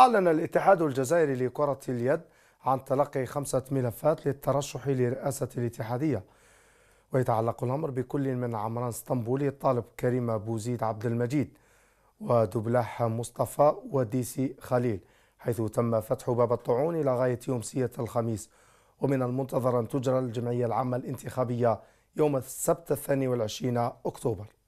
أعلن الاتحاد الجزائري لكرة اليد عن تلقي خمسة ملفات للترشح لرئاسة الاتحادية ويتعلق الأمر بكل من عمران اسطنبولي الطالب كريم بوزيد عبد المجيد ودبلاح مصطفى وديسي خليل حيث تم فتح باب الطعون إلى غاية يومسية الخميس ومن المنتظر أن تجرى الجمعية العامة الانتخابية يوم السبت الثاني والعشرين أكتوبر